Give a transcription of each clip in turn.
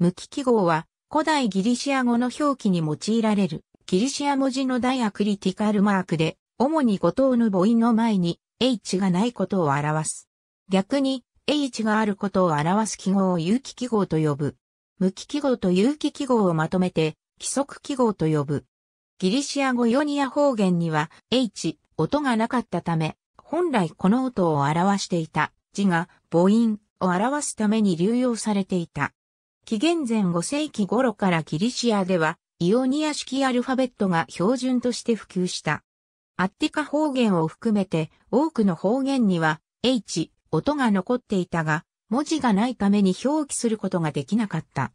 無機記号は古代ギリシア語の表記に用いられるギリシア文字のダイアクリティカルマークで、主に五等の母音の前に h がないことを表す。逆に h があることを表す記号を有機記号と呼ぶ。無機記号と有機記号をまとめて規則記号と呼ぶ。ギリシア語ヨニア方言には h 音がなかったため、本来この音を表していた字が母音を表すために流用されていた。紀元前5世紀頃からギリシアでは、イオニア式アルファベットが標準として普及した。アッティカ方言を含めて多くの方言には H、音が残っていたが、文字がないために表記することができなかった。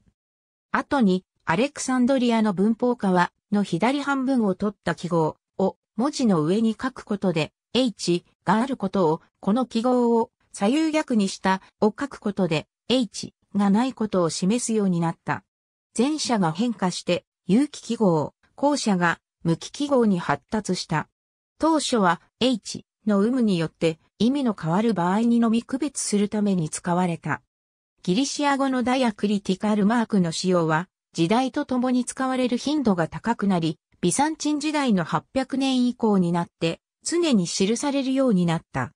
後に、アレクサンドリアの文法化は、の左半分を取った記号を文字の上に書くことで、H があることを、この記号を左右逆にしたを書くことで、H がないことを示すようになった。前者が変化して有機記号、後者が無機記号に発達した。当初は H の有無によって意味の変わる場合にのみ区別するために使われた。ギリシア語のダイアクリティカルマークの使用は時代とともに使われる頻度が高くなり、ビサンチン時代の800年以降になって常に記されるようになった。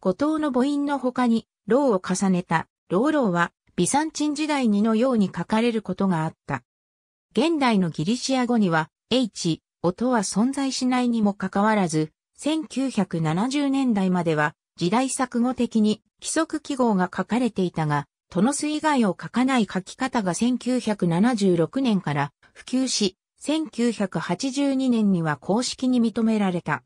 五島の母音の他に、ローを重ねた、ローローはビサンチン時代にのように書かれることがあった。現代のギリシア語には、H、音は存在しないにもかかわらず、1970年代までは時代錯誤的に規則記号が書かれていたが、トノス以外を書かない書き方が1976年から普及し、1982年には公式に認められた。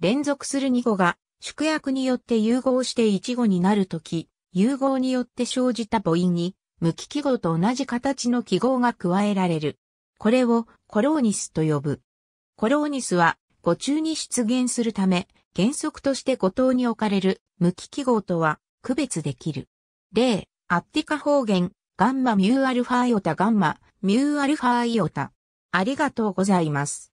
連続する2語が、縮約によって融合して1語になるとき、融合によって生じた母音に、無機記号と同じ形の記号が加えられる。これをコローニスと呼ぶ。コローニスは、語中に出現するため、原則として語頭に置かれる無機記号とは区別できる。例、アッティカ方言、ガンマミューアルファイオタガンマ、ミューアルファイオタ。ありがとうございます。